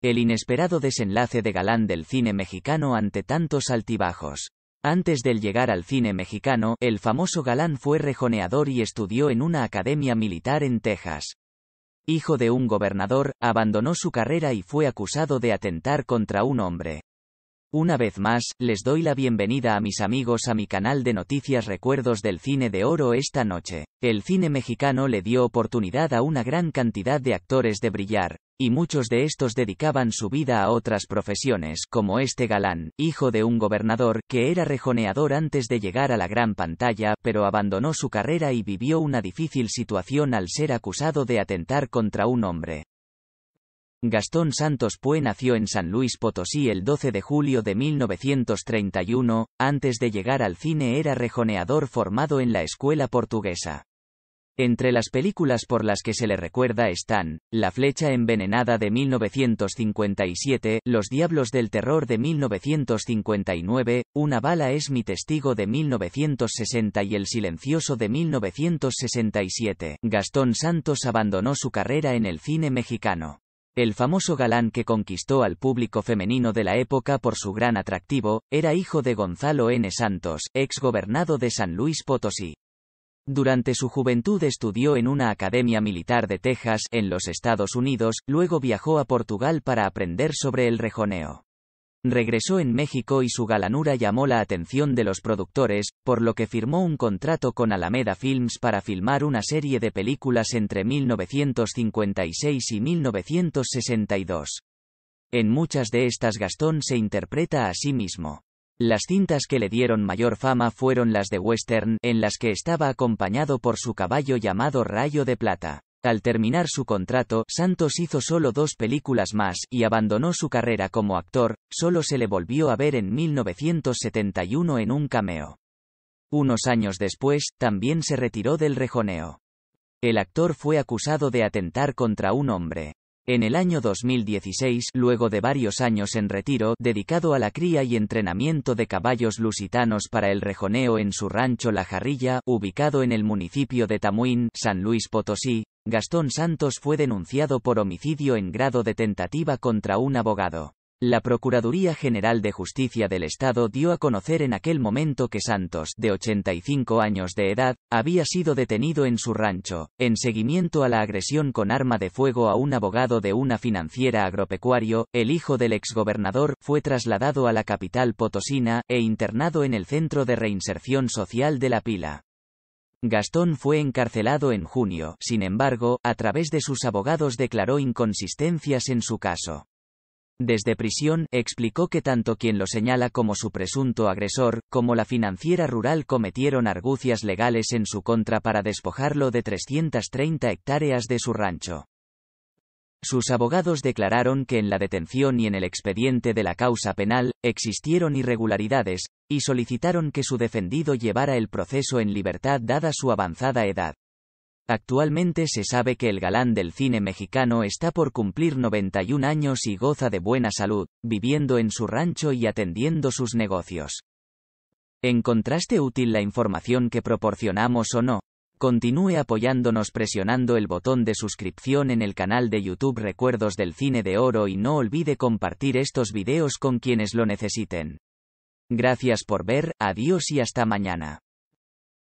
El inesperado desenlace de Galán del cine mexicano ante tantos altibajos. Antes del llegar al cine mexicano, el famoso Galán fue rejoneador y estudió en una academia militar en Texas. Hijo de un gobernador, abandonó su carrera y fue acusado de atentar contra un hombre. Una vez más, les doy la bienvenida a mis amigos a mi canal de noticias Recuerdos del Cine de Oro esta noche. El cine mexicano le dio oportunidad a una gran cantidad de actores de brillar, y muchos de estos dedicaban su vida a otras profesiones, como este galán, hijo de un gobernador, que era rejoneador antes de llegar a la gran pantalla, pero abandonó su carrera y vivió una difícil situación al ser acusado de atentar contra un hombre. Gastón Santos Pue nació en San Luis Potosí el 12 de julio de 1931, antes de llegar al cine era rejoneador formado en la escuela portuguesa. Entre las películas por las que se le recuerda están, La flecha envenenada de 1957, Los diablos del terror de 1959, Una bala es mi testigo de 1960 y El silencioso de 1967. Gastón Santos abandonó su carrera en el cine mexicano. El famoso galán que conquistó al público femenino de la época por su gran atractivo, era hijo de Gonzalo N. Santos, ex gobernado de San Luis Potosí. Durante su juventud estudió en una academia militar de Texas, en los Estados Unidos, luego viajó a Portugal para aprender sobre el rejoneo. Regresó en México y su galanura llamó la atención de los productores, por lo que firmó un contrato con Alameda Films para filmar una serie de películas entre 1956 y 1962. En muchas de estas Gastón se interpreta a sí mismo. Las cintas que le dieron mayor fama fueron las de western, en las que estaba acompañado por su caballo llamado Rayo de Plata. Al terminar su contrato, Santos hizo solo dos películas más, y abandonó su carrera como actor, solo se le volvió a ver en 1971 en un cameo. Unos años después, también se retiró del rejoneo. El actor fue acusado de atentar contra un hombre. En el año 2016, luego de varios años en retiro, dedicado a la cría y entrenamiento de caballos lusitanos para el rejoneo en su rancho La Jarrilla, ubicado en el municipio de Tamuín, San Luis Potosí, Gastón Santos fue denunciado por homicidio en grado de tentativa contra un abogado. La Procuraduría General de Justicia del Estado dio a conocer en aquel momento que Santos, de 85 años de edad, había sido detenido en su rancho, en seguimiento a la agresión con arma de fuego a un abogado de una financiera agropecuario, el hijo del exgobernador, fue trasladado a la capital potosina, e internado en el Centro de Reinserción Social de La Pila. Gastón fue encarcelado en junio, sin embargo, a través de sus abogados declaró inconsistencias en su caso. Desde prisión, explicó que tanto quien lo señala como su presunto agresor, como la financiera rural cometieron argucias legales en su contra para despojarlo de 330 hectáreas de su rancho. Sus abogados declararon que en la detención y en el expediente de la causa penal existieron irregularidades, y solicitaron que su defendido llevara el proceso en libertad dada su avanzada edad. Actualmente se sabe que el galán del cine mexicano está por cumplir 91 años y goza de buena salud, viviendo en su rancho y atendiendo sus negocios. En contraste útil la información que proporcionamos o no? Continúe apoyándonos presionando el botón de suscripción en el canal de YouTube Recuerdos del Cine de Oro y no olvide compartir estos videos con quienes lo necesiten. Gracias por ver, adiós y hasta mañana.